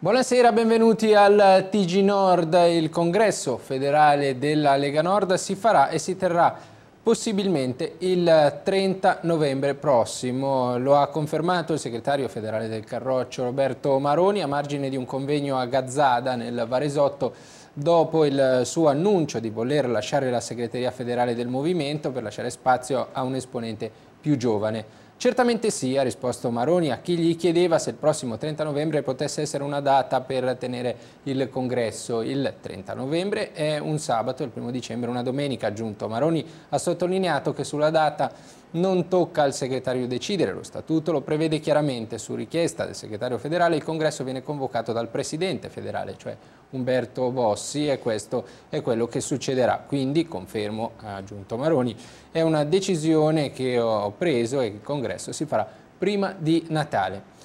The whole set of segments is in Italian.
Buonasera, benvenuti al TG Nord. Il congresso federale della Lega Nord si farà e si terrà possibilmente il 30 novembre prossimo. Lo ha confermato il segretario federale del Carroccio Roberto Maroni a margine di un convegno a Gazzada nel Varesotto dopo il suo annuncio di voler lasciare la segreteria federale del movimento per lasciare spazio a un esponente più giovane. Certamente sì, ha risposto Maroni a chi gli chiedeva se il prossimo 30 novembre potesse essere una data per tenere il congresso. Il 30 novembre è un sabato, il 1 dicembre una domenica, aggiunto. Maroni ha sottolineato che sulla data non tocca al segretario decidere, lo statuto lo prevede chiaramente, su richiesta del segretario federale il congresso viene convocato dal presidente federale, cioè Umberto Bossi e questo è quello che succederà. Quindi, confermo, ha aggiunto Maroni, è una decisione che ho preso e il congresso si farà prima di Natale.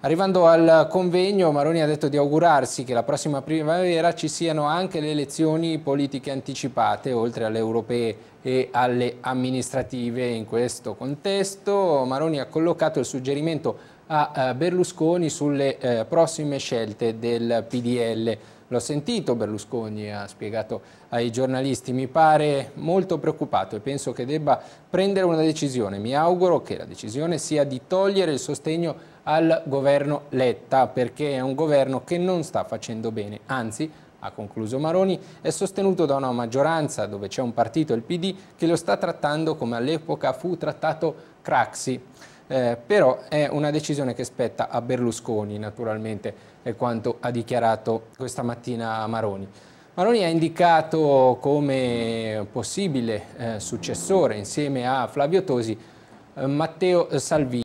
Arrivando al convegno, Maroni ha detto di augurarsi che la prossima primavera ci siano anche le elezioni politiche anticipate, oltre alle europee e alle amministrative. In questo contesto Maroni ha collocato il suggerimento a eh, Berlusconi sulle eh, prossime scelte del PDL. L'ho sentito, Berlusconi ha spiegato ai giornalisti, mi pare molto preoccupato e penso che debba prendere una decisione. Mi auguro che la decisione sia di togliere il sostegno al governo Letta perché è un governo che non sta facendo bene, anzi ha concluso Maroni, è sostenuto da una maggioranza dove c'è un partito, il PD, che lo sta trattando come all'epoca fu trattato Craxi eh, però è una decisione che spetta a Berlusconi naturalmente, è quanto ha dichiarato questa mattina Maroni. Maroni ha indicato come possibile eh, successore insieme a Flavio Tosi eh, Matteo Salvini.